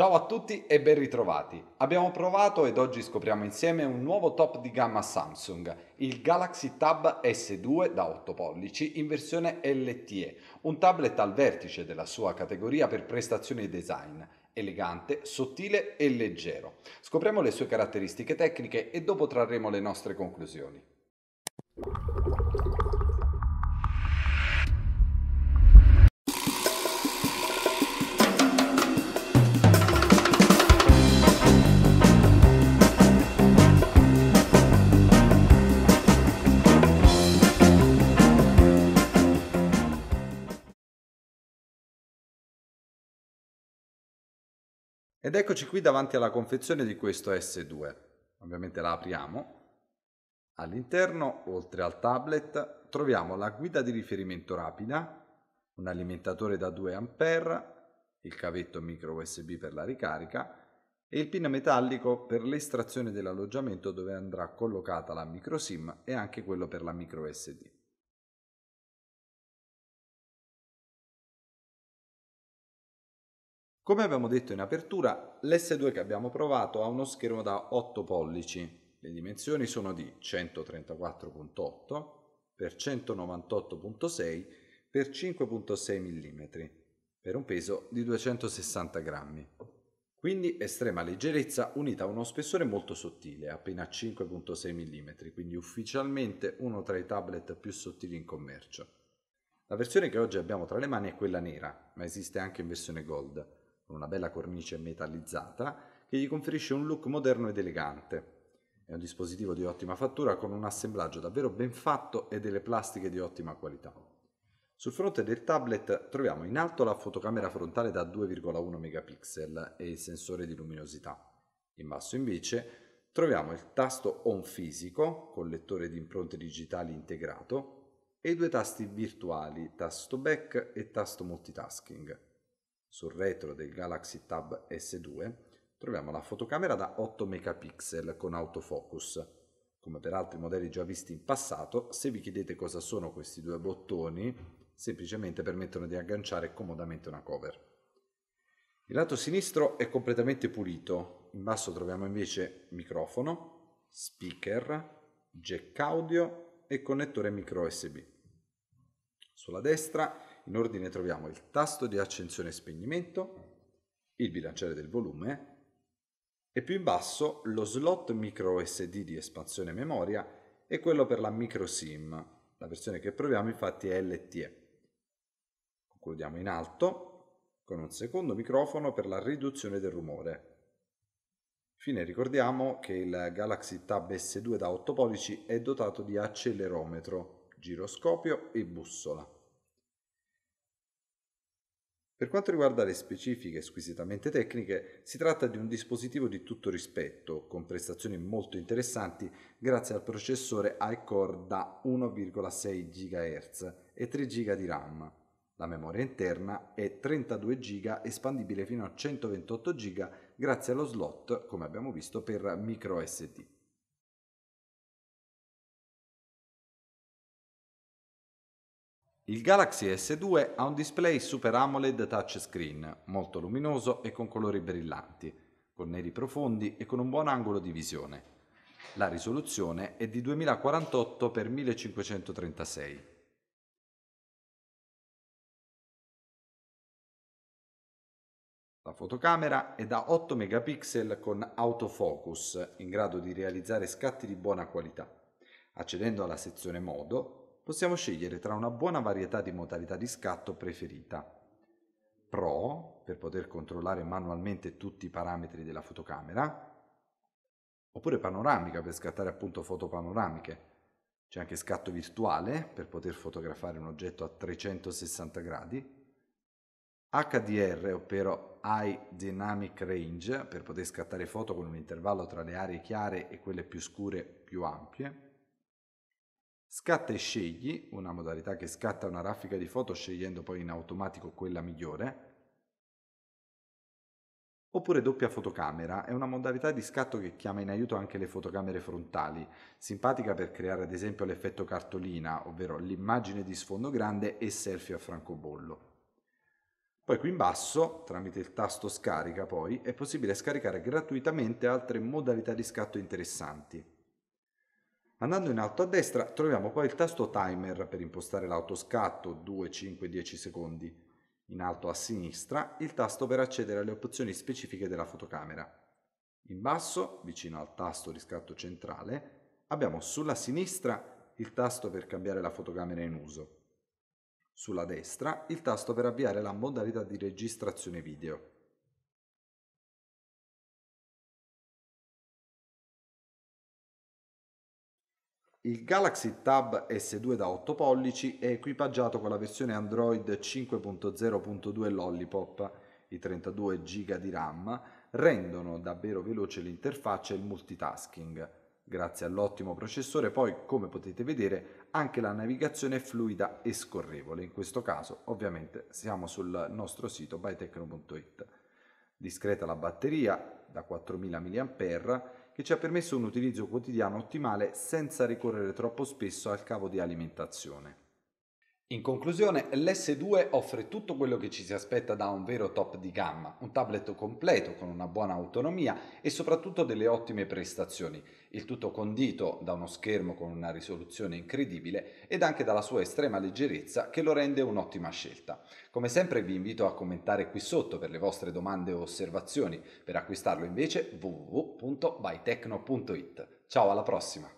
Ciao a tutti e ben ritrovati. Abbiamo provato ed oggi scopriamo insieme un nuovo top di gamma Samsung, il Galaxy Tab S2 da 8 pollici in versione LTE, un tablet al vertice della sua categoria per prestazioni e design elegante, sottile e leggero. Scopriamo le sue caratteristiche tecniche e dopo trarremo le nostre conclusioni. Ed eccoci qui davanti alla confezione di questo S2. Ovviamente la apriamo. All'interno, oltre al tablet, troviamo la guida di riferimento rapida, un alimentatore da 2A, il cavetto micro USB per la ricarica e il pin metallico per l'estrazione dell'alloggiamento dove andrà collocata la micro SIM e anche quello per la micro SD. Come abbiamo detto in apertura, l'S2 che abbiamo provato ha uno schermo da 8 pollici. Le dimensioni sono di 134.8 x 198.6 x 5.6 mm per un peso di 260 grammi. Quindi estrema leggerezza unita a uno spessore molto sottile, appena 5.6 mm, quindi ufficialmente uno tra i tablet più sottili in commercio. La versione che oggi abbiamo tra le mani è quella nera, ma esiste anche in versione gold con una bella cornice metallizzata che gli conferisce un look moderno ed elegante. È un dispositivo di ottima fattura con un assemblaggio davvero ben fatto e delle plastiche di ottima qualità. Sul fronte del tablet troviamo in alto la fotocamera frontale da 2,1 megapixel e il sensore di luminosità. In basso invece troviamo il tasto on fisico con lettore di impronte digitali integrato e i due tasti virtuali, tasto back e tasto multitasking. Sul retro del Galaxy Tab S2 troviamo la fotocamera da 8 megapixel con autofocus. Come per altri modelli già visti in passato, se vi chiedete cosa sono questi due bottoni, semplicemente permettono di agganciare comodamente una cover. Il lato sinistro è completamente pulito, in basso troviamo invece microfono, speaker, jack audio e connettore micro USB. Sulla destra in ordine troviamo il tasto di accensione e spegnimento, il bilanciere del volume e più in basso lo slot micro SD di espansione memoria e quello per la micro SIM. La versione che proviamo infatti è LTE. Concludiamo in alto con un secondo microfono per la riduzione del rumore. Infine ricordiamo che il Galaxy Tab S2 da 8 pollici è dotato di accelerometro, giroscopio e bussola. Per quanto riguarda le specifiche squisitamente tecniche, si tratta di un dispositivo di tutto rispetto, con prestazioni molto interessanti grazie al processore iCore da 1,6 GHz e 3 GB di RAM. La memoria interna è 32 GB espandibile fino a 128 GB grazie allo slot, come abbiamo visto, per micro Il Galaxy S2 ha un display Super AMOLED touchscreen, molto luminoso e con colori brillanti, con neri profondi e con un buon angolo di visione. La risoluzione è di 2048 x 1536. La fotocamera è da 8 megapixel con autofocus, in grado di realizzare scatti di buona qualità. Accedendo alla sezione modo, possiamo scegliere tra una buona varietà di modalità di scatto preferita. Pro, per poter controllare manualmente tutti i parametri della fotocamera, oppure panoramica per scattare appunto foto panoramiche. C'è anche scatto virtuale per poter fotografare un oggetto a 360 gradi, HDR, ovvero High Dynamic Range, per poter scattare foto con un intervallo tra le aree chiare e quelle più scure più ampie, Scatta e scegli, una modalità che scatta una raffica di foto scegliendo poi in automatico quella migliore. Oppure doppia fotocamera, è una modalità di scatto che chiama in aiuto anche le fotocamere frontali, simpatica per creare ad esempio l'effetto cartolina, ovvero l'immagine di sfondo grande e selfie a francobollo. Poi qui in basso, tramite il tasto scarica poi, è possibile scaricare gratuitamente altre modalità di scatto interessanti. Andando in alto a destra troviamo poi il tasto timer per impostare l'autoscatto 2, 5, 10 secondi. In alto a sinistra il tasto per accedere alle opzioni specifiche della fotocamera. In basso, vicino al tasto riscatto centrale, abbiamo sulla sinistra il tasto per cambiare la fotocamera in uso. Sulla destra il tasto per avviare la modalità di registrazione video. Il Galaxy Tab S2 da 8 pollici è equipaggiato con la versione Android 5.0.2 Lollipop. I 32 GB di RAM rendono davvero veloce l'interfaccia e il multitasking. Grazie all'ottimo processore poi, come potete vedere, anche la navigazione è fluida e scorrevole. In questo caso, ovviamente, siamo sul nostro sito bytecno.it. Discreta la batteria da 4000 mAh che ci ha permesso un utilizzo quotidiano ottimale senza ricorrere troppo spesso al cavo di alimentazione. In conclusione, l'S2 offre tutto quello che ci si aspetta da un vero top di gamma, un tablet completo con una buona autonomia e soprattutto delle ottime prestazioni, il tutto condito da uno schermo con una risoluzione incredibile ed anche dalla sua estrema leggerezza che lo rende un'ottima scelta. Come sempre vi invito a commentare qui sotto per le vostre domande o osservazioni, per acquistarlo invece www.bytecno.it. Ciao alla prossima!